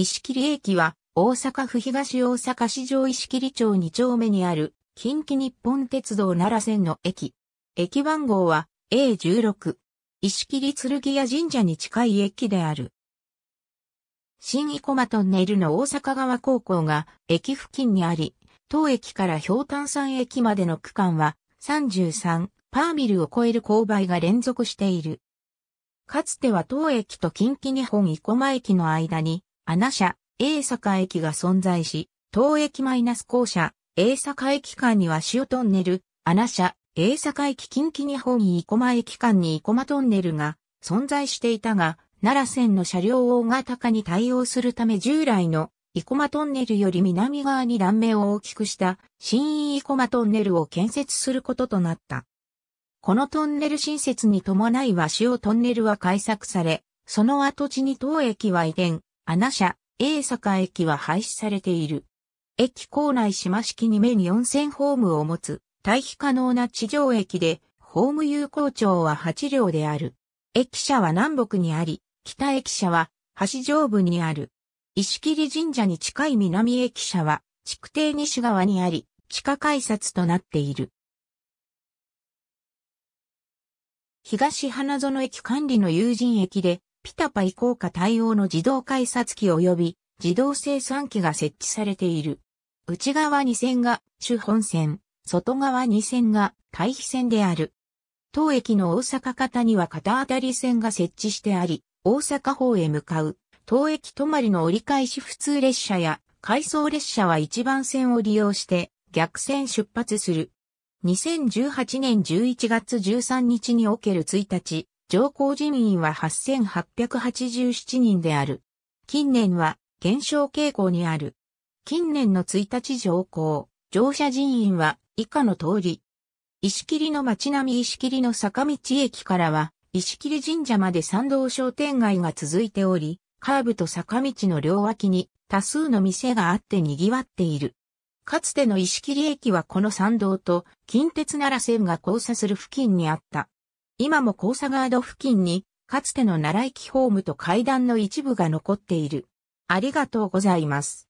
石切駅は、大阪府東大阪市場石切町2丁目にある、近畿日本鉄道奈良線の駅。駅番号は A16。石切剣屋神社に近い駅である。新生駒トンネルの大阪側高校が駅付近にあり、当駅から氷炭山駅までの区間は33パーミルを超える勾配が連続している。かつては当駅と近畿日本生駒駅の間に穴社、A 坂駅が存在し、東駅マイナス校舎、A 坂駅間には塩トンネル、穴社、A 坂駅近畿日本に生駒駅間に生駒トンネルが存在していたが、奈良線の車両大型化に対応するため従来の生駒トンネルより南側に断面を大きくした新生駒トンネルを建設することとなった。このトンネル新設に伴い和塩トンネルは開削され、その跡地に当駅は移転、穴社、A 坂駅は廃止されている。駅構内島式に面4000ホームを持つ、退避可能な地上駅で、ホーム有効庁は8両である。駅舎は南北にあり、北駅舎は橋上部にある。石切神社に近い南駅舎は、築堤西側にあり、地下改札となっている。東花園駅管理の有人駅で、ピタパ移行化対応の自動改札機及び自動生産機が設置されている。内側2線が主本線、外側2線が対比線である。当駅の大阪方には片当たり線が設置してあり、大阪方へ向かう、当駅止まりの折り返し普通列車や、回送列車は1番線を利用して、逆線出発する。2018年11月13日における1日、上皇人員は8887人である。近年は減少傾向にある。近年の1日上皇、乗車人員は以下の通り。石切の町並み石切の坂道駅からは、石切神社まで参道商店街が続いており、カーブと坂道の両脇に多数の店があって賑わっている。かつての石切駅はこの参道と近鉄奈良線が交差する付近にあった。今も交差ガード付近に、かつての奈良駅ホームと階段の一部が残っている。ありがとうございます。